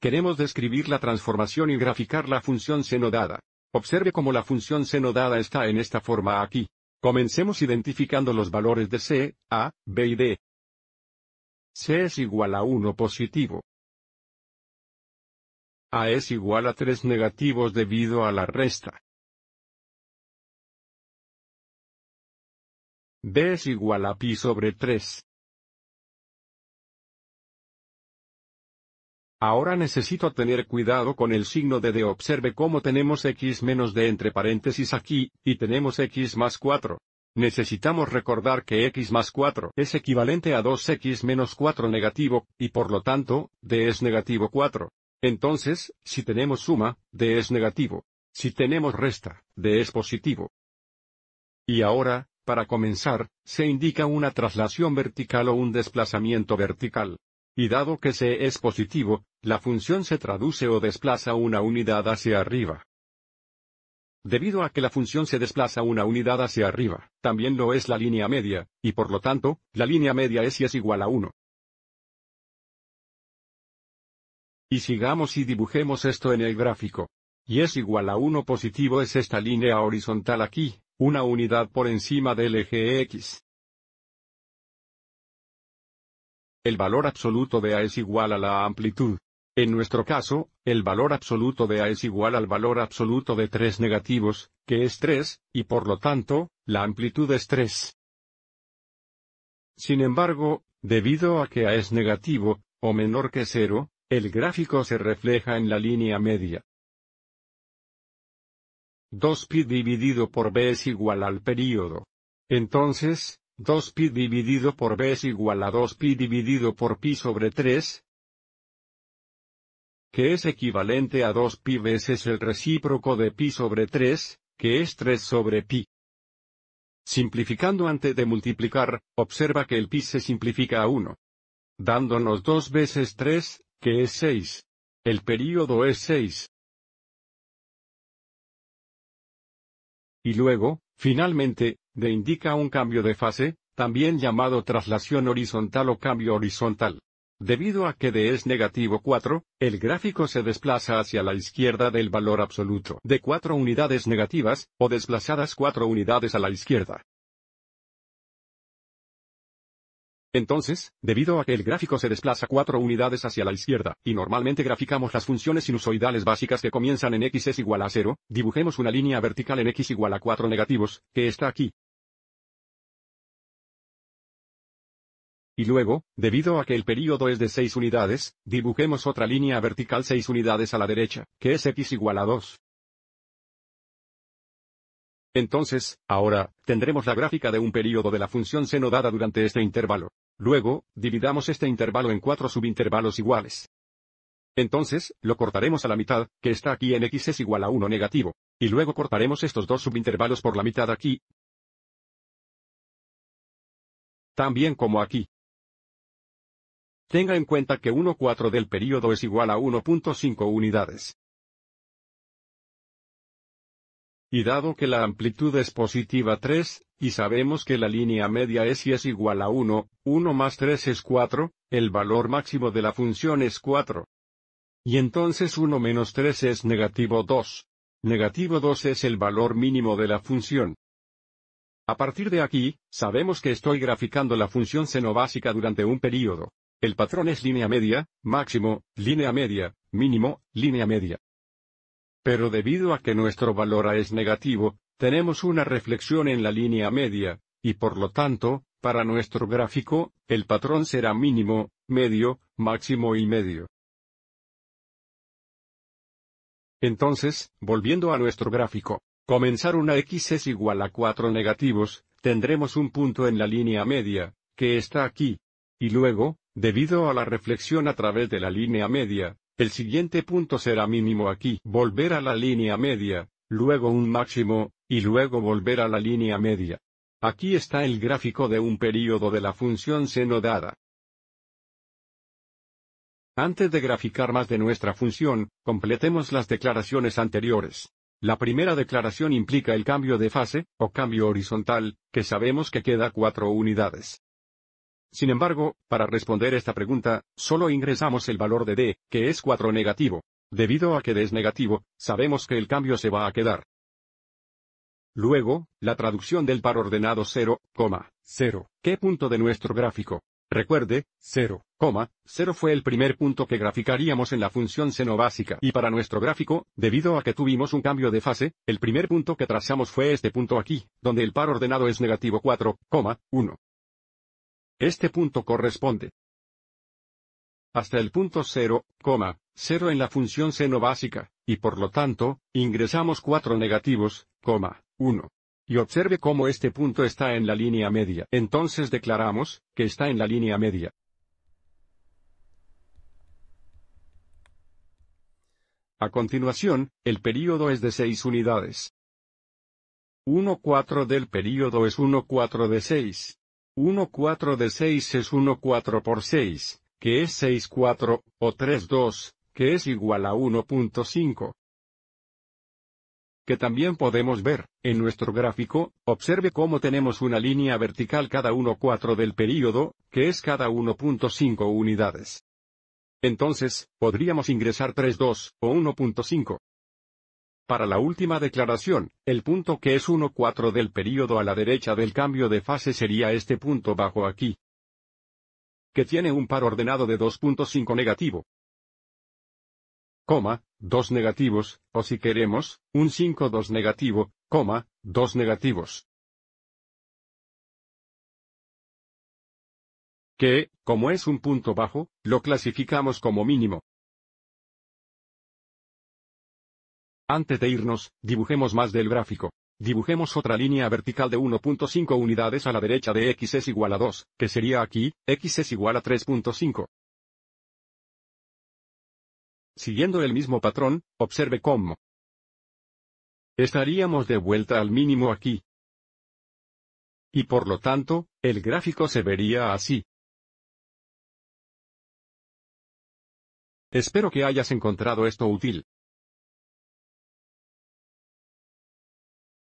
Queremos describir la transformación y graficar la función seno dada. Observe cómo la función seno dada está en esta forma aquí. Comencemos identificando los valores de C, A, B y D. C es igual a 1 positivo. A es igual a 3 negativos debido a la resta. B es igual a pi sobre 3. Ahora necesito tener cuidado con el signo de D. Observe cómo tenemos x menos D entre paréntesis aquí, y tenemos x más 4. Necesitamos recordar que x más 4 es equivalente a 2x menos 4 negativo, y por lo tanto, D es negativo 4. Entonces, si tenemos suma, D es negativo. Si tenemos resta, D es positivo. Y ahora, para comenzar, se indica una traslación vertical o un desplazamiento vertical. Y dado que C es positivo, la función se traduce o desplaza una unidad hacia arriba. Debido a que la función se desplaza una unidad hacia arriba, también lo es la línea media, y por lo tanto, la línea media es y es igual a 1. Y sigamos y dibujemos esto en el gráfico. Y es igual a 1 positivo es esta línea horizontal aquí, una unidad por encima del eje X. El valor absoluto de A es igual a la amplitud. En nuestro caso, el valor absoluto de A es igual al valor absoluto de 3 negativos, que es 3, y por lo tanto, la amplitud es 3. Sin embargo, debido a que A es negativo, o menor que 0, el gráfico se refleja en la línea media. 2pi dividido por b es igual al período. Entonces, 2pi dividido por b es igual a 2pi dividido por pi sobre 3, que es equivalente a 2pi veces el recíproco de pi sobre 3, que es 3 sobre pi. Simplificando antes de multiplicar, observa que el pi se simplifica a 1. Dándonos 2 veces 3, que es 6. El período es 6. Y luego, finalmente, de indica un cambio de fase, también llamado traslación horizontal o cambio horizontal. Debido a que D es negativo 4, el gráfico se desplaza hacia la izquierda del valor absoluto de 4 unidades negativas, o desplazadas 4 unidades a la izquierda. Entonces, debido a que el gráfico se desplaza 4 unidades hacia la izquierda, y normalmente graficamos las funciones sinusoidales básicas que comienzan en x es igual a 0, dibujemos una línea vertical en x igual a 4 negativos, que está aquí. Y luego, debido a que el período es de 6 unidades, dibujemos otra línea vertical 6 unidades a la derecha, que es x igual a 2. Entonces, ahora, tendremos la gráfica de un período de la función seno dada durante este intervalo. Luego, dividamos este intervalo en cuatro subintervalos iguales. Entonces, lo cortaremos a la mitad, que está aquí en x es igual a 1 negativo. Y luego cortaremos estos dos subintervalos por la mitad aquí. También como aquí. Tenga en cuenta que 1,4 del período es igual a 1.5 unidades. Y dado que la amplitud es positiva 3, y sabemos que la línea media es y es igual a 1, 1 más 3 es 4, el valor máximo de la función es 4. Y entonces 1 menos 3 es negativo 2. Negativo 2 es el valor mínimo de la función. A partir de aquí, sabemos que estoy graficando la función seno básica durante un período. El patrón es línea media, máximo, línea media, mínimo, línea media. Pero debido a que nuestro valor A es negativo, tenemos una reflexión en la línea media, y por lo tanto, para nuestro gráfico, el patrón será mínimo, medio, máximo y medio. Entonces, volviendo a nuestro gráfico, comenzar una x es igual a cuatro negativos, tendremos un punto en la línea media, que está aquí. Y luego, Debido a la reflexión a través de la línea media, el siguiente punto será mínimo aquí. Volver a la línea media, luego un máximo, y luego volver a la línea media. Aquí está el gráfico de un período de la función seno dada. Antes de graficar más de nuestra función, completemos las declaraciones anteriores. La primera declaración implica el cambio de fase, o cambio horizontal, que sabemos que queda cuatro unidades. Sin embargo, para responder esta pregunta, solo ingresamos el valor de D, que es 4 negativo. Debido a que D es negativo, sabemos que el cambio se va a quedar. Luego, la traducción del par ordenado 0, 0, ¿qué punto de nuestro gráfico? Recuerde, 0, 0 fue el primer punto que graficaríamos en la función seno básica y para nuestro gráfico, debido a que tuvimos un cambio de fase, el primer punto que trazamos fue este punto aquí, donde el par ordenado es negativo 4, 1. Este punto corresponde hasta el punto 0,0 en la función seno básica, y por lo tanto, ingresamos 4 negativos, 1. Y observe cómo este punto está en la línea media. Entonces declaramos, que está en la línea media. A continuación, el período es de 6 unidades. 1,4 del período es 1,4 de 6. 14 de 6 es 14 por 6, que es 64 o 32, que es igual a 1.5 que también podemos ver, en nuestro gráfico, observe cómo tenemos una línea vertical cada 1.4 del período, que es cada 1.5 unidades. Entonces, podríamos ingresar 3.2, o 1.5. Para la última declaración, el punto que es 1,4 del periodo a la derecha del cambio de fase sería este punto bajo aquí, que tiene un par ordenado de 2.5 negativo, coma, 2 negativos, o si queremos, un 5.2 negativo, coma, 2 negativos. Que, como es un punto bajo, lo clasificamos como mínimo. Antes de irnos, dibujemos más del gráfico. Dibujemos otra línea vertical de 1.5 unidades a la derecha de x es igual a 2, que sería aquí, x es igual a 3.5. Siguiendo el mismo patrón, observe cómo. Estaríamos de vuelta al mínimo aquí. Y por lo tanto, el gráfico se vería así. Espero que hayas encontrado esto útil.